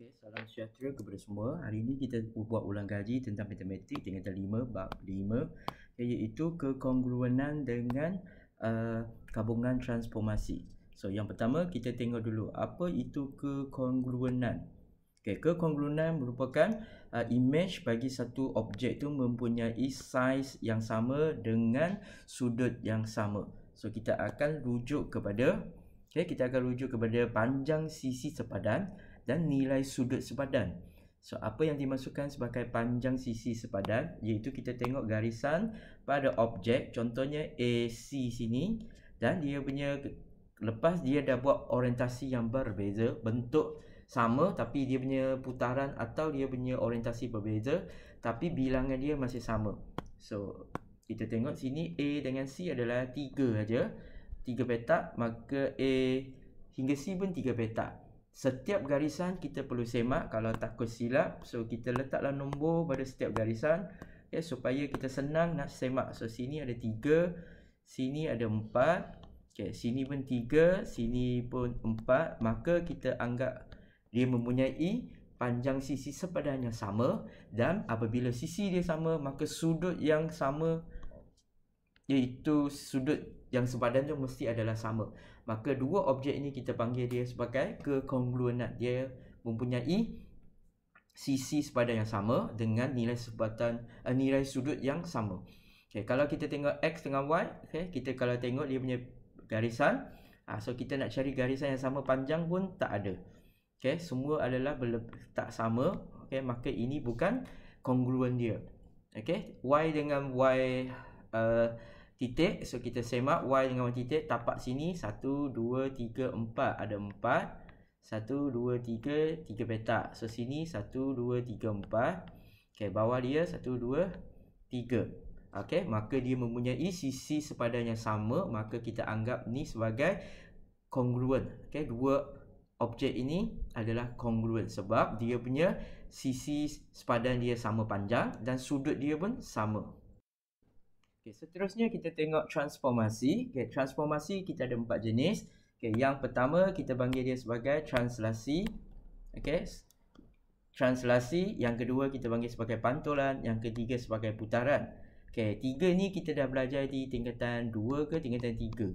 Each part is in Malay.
Okey, salam sejahtera kepada semua. Hari ini kita buat ulang kaji tentang matematik dengan terlima bab lima, iaitu kekongruenan dengan uh, kabungan transformasi. So yang pertama kita tengok dulu apa itu kekongruenan. Okey, kekongruenan merupakan uh, image bagi satu objek tu mempunyai size yang sama dengan sudut yang sama. So kita akan rujuk kepada okey, kita akan rujuk kepada panjang sisi sepadan dan nilai sudut sepadan. So apa yang dimasukkan sebagai panjang sisi sepadan iaitu kita tengok garisan pada objek contohnya AC sini dan dia punya lepas dia dah buat orientasi yang berbeza bentuk sama tapi dia punya putaran atau dia punya orientasi berbeza tapi bilangan dia masih sama. So kita tengok sini A dengan C adalah 3 aja. 3 petak maka A hingga C pun 3 petak setiap garisan kita perlu semak kalau takut silap so kita letaklah nombor pada setiap garisan ya okay, supaya kita senang nak semak so sini ada 3 sini ada 4 okay sini pun 3 sini pun 4 maka kita anggap dia mempunyai panjang sisi sepadan yang sama dan apabila sisi dia sama maka sudut yang sama iaitu sudut yang sepadan tu mesti adalah sama. Maka dua objek ini kita panggil dia sebagai kekongruenat. Dia mempunyai sisi sepadan yang sama dengan nilai sepadan uh, eh, nilai sudut yang sama. Okay, kalau kita tengok x dengan y, okay, kita kalau tengok dia punya garisan, uh, so kita nak cari garisan yang sama panjang pun tak ada. Okay, semua adalah tak sama. Okay, maka ini bukan kongruen dia. Okay, y dengan y uh, titik. So kita semak Y dengan Y titik. Tapak sini 1, 2, 3, 4. Ada 4. 1, 2, 3, 3 petak. So sini 1, 2, 3, 4. Okay, bawah dia 1, 2, 3. Okay, maka dia mempunyai sisi sepadan yang sama. Maka kita anggap ni sebagai congruent. Okay, dua objek ini adalah congruent sebab dia punya sisi sepadan dia sama panjang dan sudut dia pun sama. Okay, seterusnya kita tengok transformasi. Okay, transformasi kita ada empat jenis. Okay, yang pertama kita panggil dia sebagai translasi. Okay, translasi. Yang kedua kita panggil sebagai pantulan. Yang ketiga sebagai putaran. Okay, tiga ni kita dah belajar di tingkatan dua ke tingkatan tiga.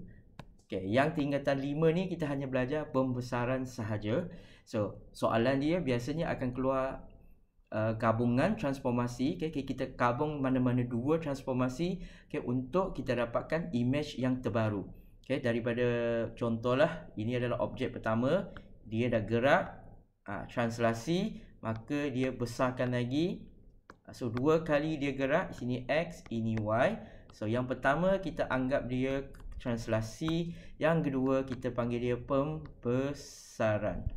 Okay, yang tingkatan lima ni kita hanya belajar pembesaran sahaja. So, soalan dia biasanya akan keluar Uh, gabungan transformasi okay, okay, kita gabung mana-mana dua transformasi okay, untuk kita dapatkan image yang terbaru okay, daripada contohlah ini adalah objek pertama dia dah gerak uh, translasi maka dia besarkan lagi uh, so dua kali dia gerak sini X ini Y so yang pertama kita anggap dia translasi yang kedua kita panggil dia pembesaran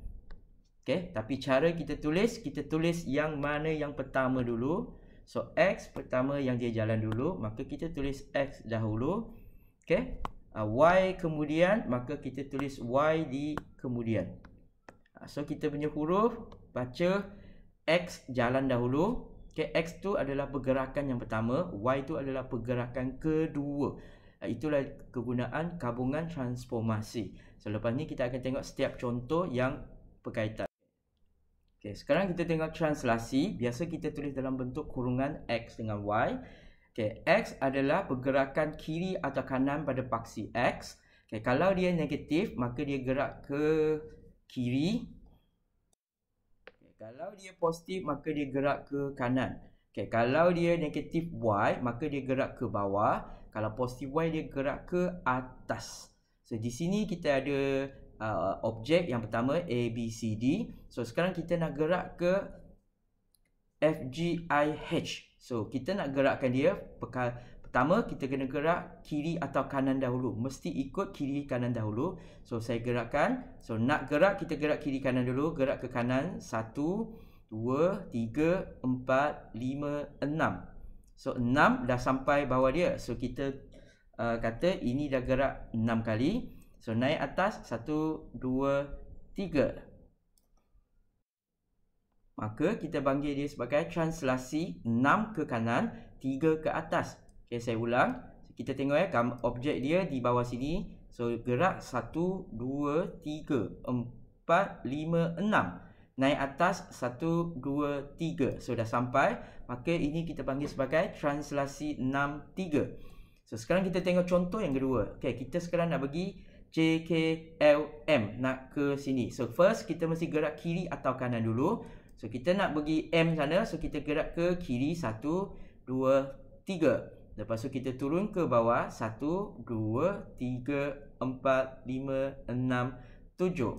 Okay, tapi cara kita tulis, kita tulis yang mana yang pertama dulu. So, X pertama yang dia jalan dulu, maka kita tulis X dahulu. Okay, uh, ah, Y kemudian, maka kita tulis Y di kemudian. Uh, so, kita punya huruf, baca X jalan dahulu. Okay, X tu adalah pergerakan yang pertama, Y tu adalah pergerakan kedua. Uh, itulah kegunaan kabungan transformasi. So, lepas ni kita akan tengok setiap contoh yang berkaitan. Okay, sekarang kita tengok translasi. Biasa kita tulis dalam bentuk kurungan X dengan Y. Okay, X adalah pergerakan kiri atau kanan pada paksi X. Okay, kalau dia negatif, maka dia gerak ke kiri. Okay, kalau dia positif, maka dia gerak ke kanan. Okay, kalau dia negatif Y, maka dia gerak ke bawah. Kalau positif Y, dia gerak ke atas. So, di sini kita ada uh, objek yang pertama A, B, C, D. So sekarang kita nak gerak ke F, G, I, H. So kita nak gerakkan dia. Pekal, pertama kita kena gerak kiri atau kanan dahulu. Mesti ikut kiri kanan dahulu. So saya gerakkan. So nak gerak kita gerak kiri kanan dulu. Gerak ke kanan. Satu, dua, tiga, empat, lima, enam. So enam dah sampai bawah dia. So kita uh, kata ini dah gerak enam kali. So naik atas 1 2 3. Maka kita panggil dia sebagai translasi 6 ke kanan, 3 ke atas. Okay saya ulang. kita tengok ya objek dia di bawah sini. So gerak 1 2 3 4 5 6. Naik atas, satu, dua, tiga. So, dah sampai. Maka, ini kita panggil sebagai translasi enam, tiga. So, sekarang kita tengok contoh yang kedua. Okay, kita sekarang nak bagi J, K, L, M nak ke sini. So first kita mesti gerak kiri atau kanan dulu. So kita nak bagi M sana. So kita gerak ke kiri satu, dua, tiga. Lepas tu kita turun ke bawah satu, dua, tiga, empat, lima, enam, tujuh.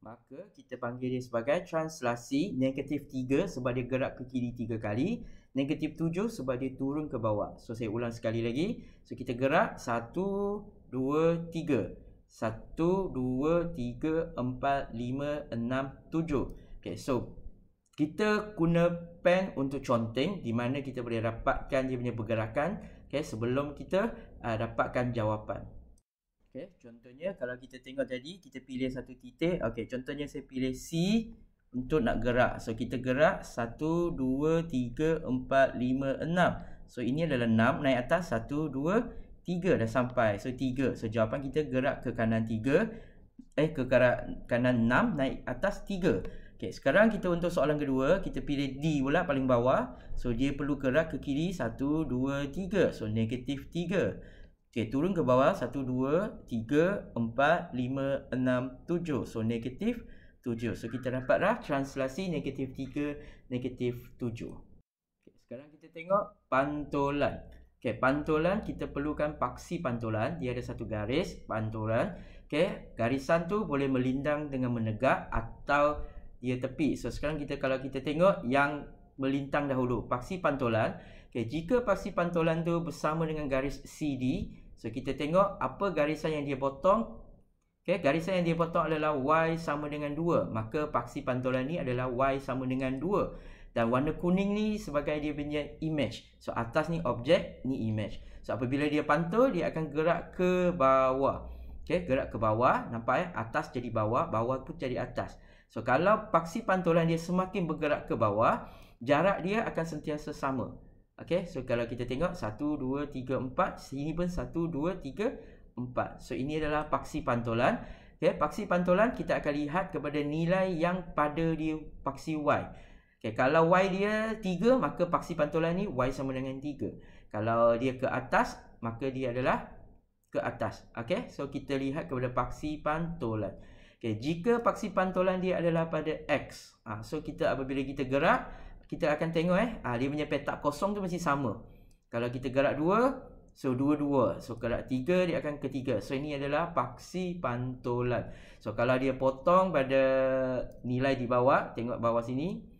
Maka kita panggil dia sebagai translasi negatif tiga sebab dia gerak ke kiri tiga kali. Negatif tujuh sebab dia turun ke bawah. So saya ulang sekali lagi. So kita gerak satu. 2, 3 dua, tiga. Satu, dua, tiga, empat, lima, enam, tujuh. Okay, so kita guna pen untuk conteng di mana kita boleh dapatkan dia punya pergerakan okay, sebelum kita uh, ah, dapatkan jawapan. Okay, contohnya kalau kita tengok tadi, kita pilih satu titik. Okay, contohnya saya pilih C untuk nak gerak. So, kita gerak satu dua tiga empat lima enam So, ini adalah enam naik atas satu dua 3. Tiga dah sampai. So, tiga. So, jawapan kita gerak ke kanan tiga. Eh, ke kanan enam. Naik atas tiga. Okay, sekarang kita untuk soalan kedua. Kita pilih D pula paling bawah. So, dia perlu gerak ke kiri. Satu, dua, tiga. So, negatif tiga. Okay, turun ke bawah. Satu, dua, tiga, empat, lima, enam, tujuh. So, negatif tujuh. So, kita dapatlah translasi negatif tiga, negatif tujuh. Okay, sekarang kita tengok Pantulan. Okey, pantulan kita perlukan paksi pantulan. Dia ada satu garis pantulan. Okey, garisan tu boleh melindang dengan menegak atau dia tepi. So sekarang kita kalau kita tengok yang melintang dahulu, paksi pantulan. Okey, jika paksi pantulan tu bersama dengan garis CD, so kita tengok apa garisan yang dia potong. Okey, garisan yang dia potong adalah y sama dengan 2. Maka paksi pantulan ni adalah y sama dengan 2 dan warna kuning ni sebagai dia punya image. So atas ni objek, ni image. So apabila dia pantul, dia akan gerak ke bawah. Okay, gerak ke bawah, nampak eh? Atas jadi bawah, bawah pun jadi atas. So kalau paksi pantulan dia semakin bergerak ke bawah, jarak dia akan sentiasa sama. Okay. so kalau kita tengok 1 2 3 4, sini pun 1 2 3 4. So ini adalah paksi pantulan. Okay, paksi pantulan kita akan lihat kepada nilai yang pada dia paksi Y. Okay, kalau y dia 3, maka paksi pantulan ni y sama dengan 3. Kalau dia ke atas, maka dia adalah ke atas. Okay, so kita lihat kepada paksi pantulan. Okay, jika paksi pantulan dia adalah pada x. Ha, so, kita apabila kita gerak, kita akan tengok eh. Ha, dia punya petak kosong tu masih sama. Kalau kita gerak 2, so dua dua, So, gerak tiga dia akan ke 3. So, ini adalah paksi pantulan. So, kalau dia potong pada nilai di bawah, tengok bawah sini.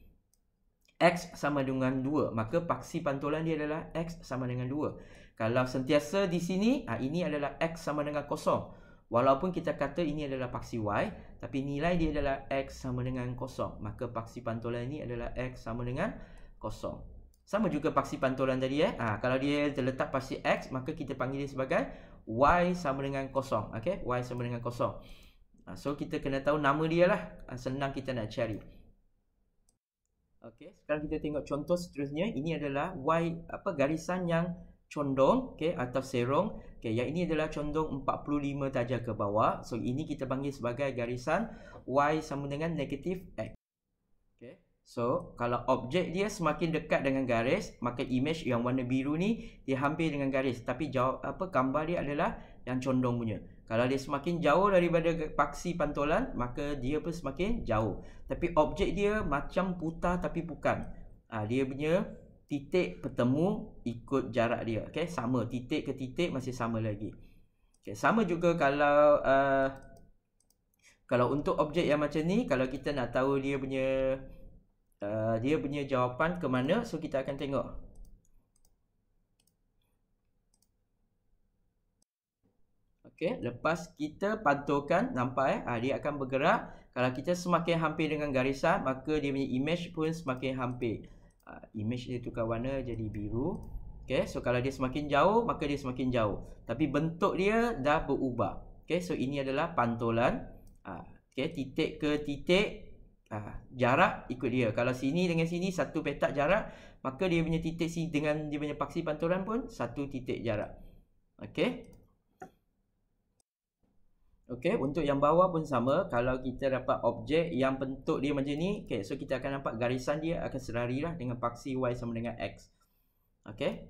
X sama dengan 2. Maka paksi pantulan dia adalah X sama dengan 2. Kalau sentiasa di sini, ha, ini adalah X sama dengan kosong. Walaupun kita kata ini adalah paksi Y, tapi nilai dia adalah X sama dengan kosong. Maka paksi pantulan ini adalah X sama dengan kosong. Sama juga paksi pantulan tadi. Eh? Ha, kalau dia terletak paksi X, maka kita panggil dia sebagai Y sama dengan kosong. Okay? Y sama dengan kosong. Ha, so, kita kena tahu nama dia lah. Ha, senang kita nak cari. Okey, sekarang kita tengok contoh seterusnya. Ini adalah y apa garisan yang condong okey atau serong. Okey, yang ini adalah condong 45 darjah ke bawah. So ini kita panggil sebagai garisan y sama dengan negatif x. Okey. So kalau objek dia semakin dekat dengan garis, maka image yang warna biru ni dia hampir dengan garis tapi jawab apa gambar dia adalah yang condong punya. Kalau dia semakin jauh daripada paksi pantulan, maka dia pun semakin jauh. Tapi objek dia macam putar tapi bukan. Ha, dia punya titik bertemu ikut jarak dia. Okay? Sama. Titik ke titik masih sama lagi. Okay, sama juga kalau uh, kalau untuk objek yang macam ni, kalau kita nak tahu dia punya uh, dia punya jawapan ke mana, so kita akan tengok. Okey, lepas kita pantulkan nampak eh ha, dia akan bergerak. Kalau kita semakin hampir dengan garisan, maka dia punya image pun semakin hampir. Ha, image dia tukar warna jadi biru. Okey, so kalau dia semakin jauh, maka dia semakin jauh. Tapi bentuk dia dah berubah. Okey, so ini adalah pantulan. Ha, Okey, titik ke titik ha, jarak ikut dia. Kalau sini dengan sini satu petak jarak, maka dia punya titik sini dengan dia punya paksi pantulan pun satu titik jarak. Okey. Okey, untuk yang bawah pun sama. Kalau kita dapat objek yang bentuk dia macam ni, okey, so kita akan nampak garisan dia akan serarilah dengan paksi y sama dengan x. Okey.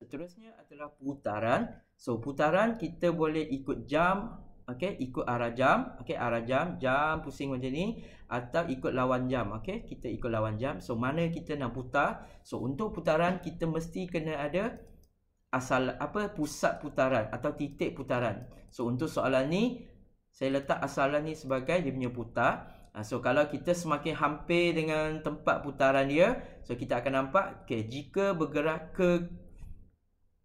Seterusnya adalah putaran. So putaran kita boleh ikut jam, okey, ikut arah jam, okey, arah jam, jam pusing macam ni atau ikut lawan jam, okey. Kita ikut lawan jam. So mana kita nak putar? So untuk putaran kita mesti kena ada asal apa pusat putaran atau titik putaran. So untuk soalan ni saya letak asalan ni sebagai dia punya putar. Ah, so kalau kita semakin hampir dengan tempat putaran dia, so kita akan nampak okay, jika bergerak ke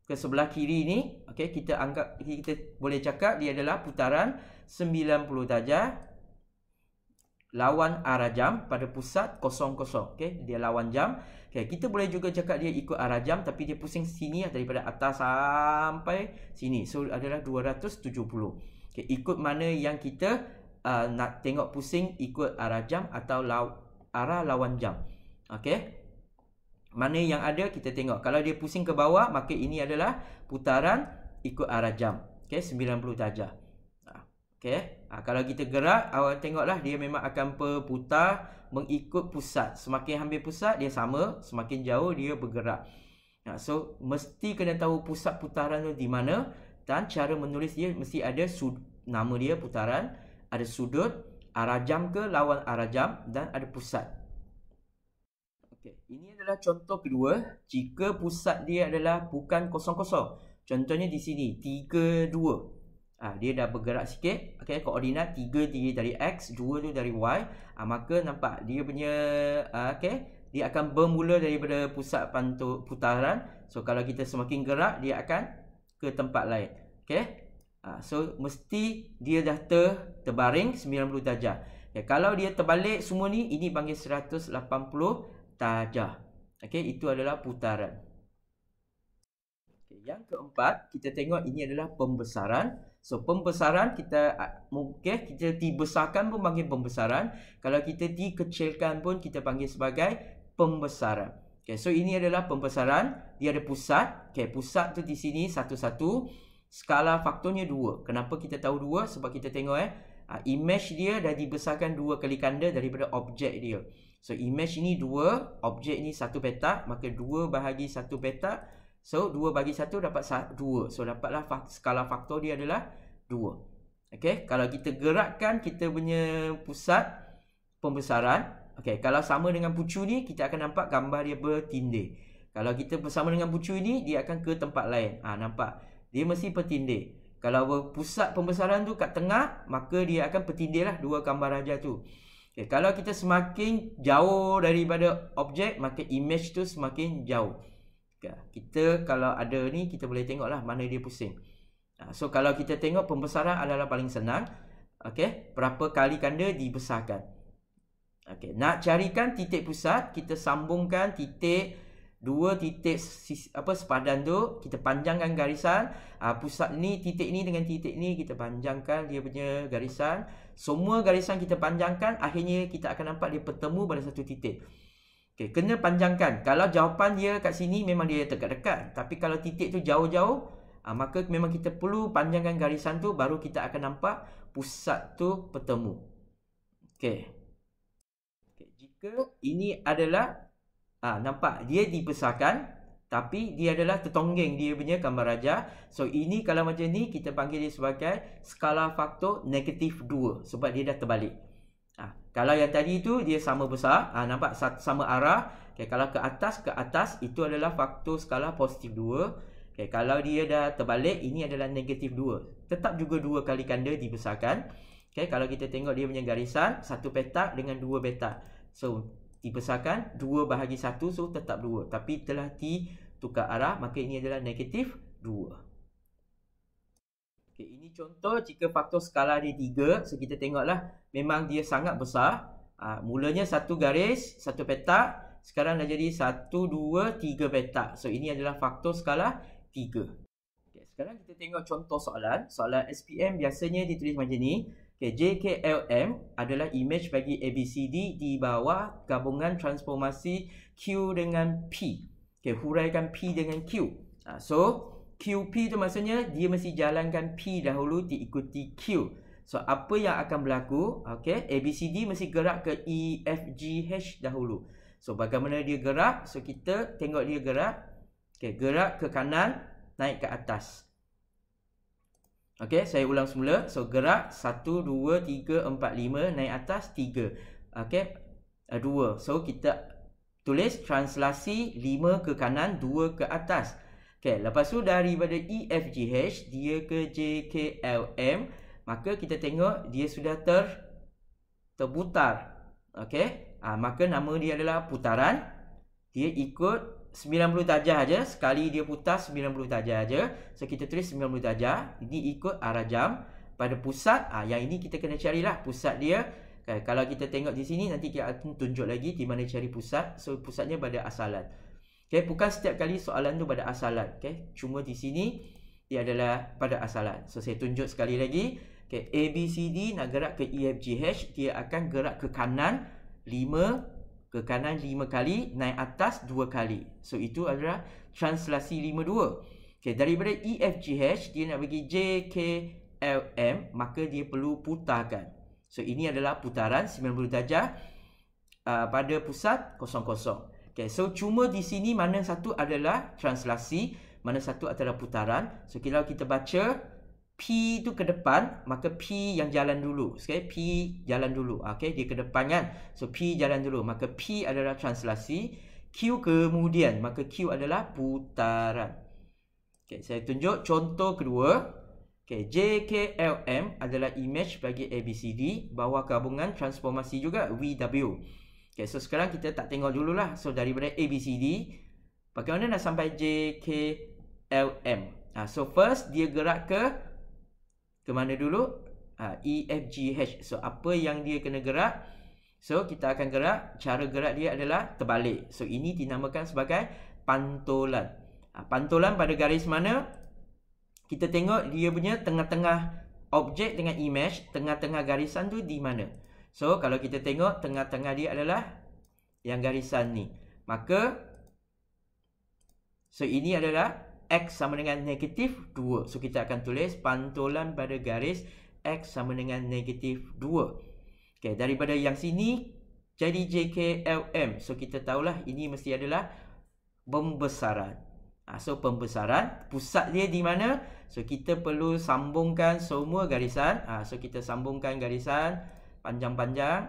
ke sebelah kiri ni, okey kita anggap kita boleh cakap dia adalah putaran 90 darjah lawan arah jam pada pusat kosong kosong. Okay, dia lawan jam. Okay, kita boleh juga cakap dia ikut arah jam tapi dia pusing sini lah daripada atas sampai sini. So adalah 270. Okay, ikut mana yang kita uh, nak tengok pusing ikut arah jam atau law, arah lawan jam. Okey. Mana yang ada kita tengok. Kalau dia pusing ke bawah maka ini adalah putaran ikut arah jam. Okey, 90 darjah. Okay. Ha, ah, kalau kita gerak, awak tengoklah dia memang akan berputar mengikut pusat. Semakin hampir pusat, dia sama. Semakin jauh, dia bergerak. Ha, so, mesti kena tahu pusat putaran tu di mana. Dan cara menulis dia, mesti ada sud nama dia putaran. Ada sudut, arah jam ke lawan arah jam. Dan ada pusat. Okay. Ini adalah contoh kedua. Jika pusat dia adalah bukan kosong-kosong. Contohnya di sini, 3, 2. Ha, dia dah bergerak sikit. Okay, koordinat 3 tinggi dari X, 2 tu dari Y. Ha, maka nampak dia punya, uh, okay, dia akan bermula daripada pusat pantu, putaran. So, kalau kita semakin gerak, dia akan ke tempat lain. Okay. Ha, so, mesti dia dah ter, terbaring 90 darjah. Okay, kalau dia terbalik semua ni, ini panggil 180 darjah. Okay, itu adalah putaran. Okay, yang keempat, kita tengok ini adalah Pembesaran. So pembesaran kita mungkin ah, okay, kita dibesarkan pun panggil pembesaran. Kalau kita dikecilkan pun kita panggil sebagai pembesaran. Okay, so ini adalah pembesaran. Dia ada pusat. Okay, pusat tu di sini satu-satu. Skala faktornya dua. Kenapa kita tahu dua? Sebab kita tengok eh. Ah, image dia dah dibesarkan dua kali kanda daripada objek dia. So image ini dua, objek ini satu petak. Maka dua bahagi satu petak. So 2 bagi 1 dapat 2. So dapatlah skala faktor dia adalah 2. Okay, kalau kita gerakkan kita punya pusat pembesaran, Okay, kalau sama dengan pucu ni kita akan nampak gambar dia bertindih. Kalau kita bersama dengan pucu ini dia akan ke tempat lain. Ah nampak. Dia mesti bertindih. Kalau pusat pembesaran tu kat tengah, maka dia akan bertindihlah dua gambar raja tu. Okay, kalau kita semakin jauh daripada objek, maka image tu semakin jauh. Kita kalau ada ni kita boleh tengoklah mana dia pusing. Ha, so kalau kita tengok pembesaran adalah paling senang. Okey, berapa kali kanda dibesarkan. Okey, nak carikan titik pusat, kita sambungkan titik dua titik apa sepadan tu, kita panjangkan garisan, ha, pusat ni titik ni dengan titik ni kita panjangkan dia punya garisan. Semua garisan kita panjangkan, akhirnya kita akan nampak dia bertemu pada satu titik. Okay, kena panjangkan. Kalau jawapan dia kat sini memang dia dekat-dekat. Tapi kalau titik tu jauh-jauh, uh, maka memang kita perlu panjangkan garisan tu baru kita akan nampak pusat tu bertemu. Okay. okay jika ini adalah, uh, nampak dia dipesarkan. Tapi dia adalah tertonggeng dia punya gambar raja. So ini kalau macam ni kita panggil dia sebagai skala faktor negatif 2 sebab dia dah terbalik. Ha, kalau yang tadi tu dia sama besar, ha, nampak sama arah. Okay, kalau ke atas ke atas itu adalah faktor skala positif 2. Okay, kalau dia dah terbalik ini adalah negatif 2. Tetap juga dua kali kanda dibesarkan. Okay, kalau kita tengok dia punya garisan satu petak dengan dua petak. So dibesarkan 2 bahagi 1 so tetap 2 tapi telah ditukar arah maka ini adalah negatif 2. Okay, ini contoh jika faktor skala dia tiga. So, kita tengoklah memang dia sangat besar. Uh, mulanya satu garis, satu petak. Sekarang dah jadi satu, dua, tiga petak. So, ini adalah faktor skala tiga. Okay, sekarang kita tengok contoh soalan. Soalan SPM biasanya ditulis macam ni. Okay, JKLM adalah image bagi ABCD di bawah gabungan transformasi Q dengan P. Okay, huraikan P dengan Q. Uh, so, QP tu maksudnya dia mesti jalankan P dahulu diikuti Q. So apa yang akan berlaku? Okey, ABCD mesti gerak ke EFGH dahulu. So bagaimana dia gerak? So kita tengok dia gerak. Okey, gerak ke kanan, naik ke atas. Okey, saya ulang semula. So gerak 1 2 3 4 5 naik atas 3. Okey. Uh, eh, 2. So kita tulis translasi 5 ke kanan, 2 ke atas. Okay, lepas tu daripada EFGH dia ke JKLM maka kita tengok dia sudah ter terputar. Okey. Ha, maka nama dia adalah putaran. Dia ikut 90 darjah aja sekali dia putar 90 darjah aja. So kita tulis 90 darjah. Ini ikut arah jam pada pusat. Ah ha, yang ini kita kena carilah pusat dia. Okay, kalau kita tengok di sini nanti kita akan tunjuk lagi di mana cari pusat. So pusatnya pada asalan. Okay, bukan setiap kali soalan tu pada asalan. Okay, cuma di sini ia adalah pada asalan. So, saya tunjuk sekali lagi. Okay, A, B, C, D nak gerak ke E, F, G, H. Dia akan gerak ke kanan lima, ke kanan lima kali, naik atas dua kali. So, itu adalah translasi lima dua. Okay, daripada E, F, G, H, dia nak bagi J, K, L, M. Maka, dia perlu putarkan. So, ini adalah putaran 90 darjah uh, pada pusat kosong kosong. Okay, so cuma di sini mana satu adalah translasi, mana satu adalah putaran. So kalau kita baca P tu ke depan, maka P yang jalan dulu. Okay, P jalan dulu. Okay, dia ke depan kan? So P jalan dulu. Maka P adalah translasi. Q kemudian, maka Q adalah putaran. Okay, saya tunjuk contoh kedua. Okay, JKLM adalah image bagi ABCD. Bawah gabungan transformasi juga VW. Okay, so sekarang kita tak tengok dulu lah. So, daripada A, B, C, D. Bagaimana nak sampai J, K, L, M? Uh, so, first dia gerak ke ke mana dulu? Uh, e, F, G, H. So, apa yang dia kena gerak? So, kita akan gerak. Cara gerak dia adalah terbalik. So, ini dinamakan sebagai pantulan. Uh, ha, pantulan pada garis mana? Kita tengok dia punya tengah-tengah objek dengan image. Tengah-tengah garisan tu di mana? So, kalau kita tengok tengah-tengah dia adalah yang garisan ni. Maka, so ini adalah X sama dengan negatif 2. So, kita akan tulis pantulan pada garis X sama dengan negatif 2. Okay, daripada yang sini jadi JKLM. So, kita tahulah ini mesti adalah pembesaran. Ah, so, pembesaran. Pusat dia di mana? So, kita perlu sambungkan semua garisan. So, ah, garisan. So, kita sambungkan garisan panjang-panjang.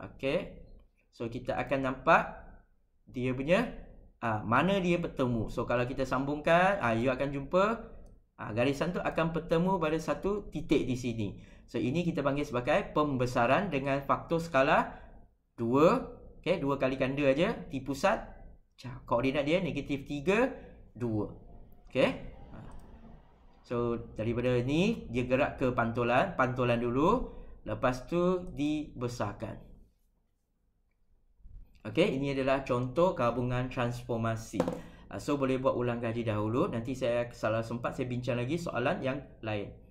Okey. So kita akan nampak dia punya uh, mana dia bertemu. So kalau kita sambungkan, uh, you akan jumpa uh, garisan tu akan bertemu pada satu titik di sini. So ini kita panggil sebagai pembesaran dengan faktor skala 2. Okey, 2 kali ganda aja di pusat. Koordinat dia negatif 3, 2. Okey. So daripada ni dia gerak ke pantulan, pantulan dulu, lepas tu dibesarkan. Okay, ini adalah contoh gabungan transformasi. Ah, so boleh buat ulang kaji dahulu, nanti saya salah sempat saya bincang lagi soalan yang lain.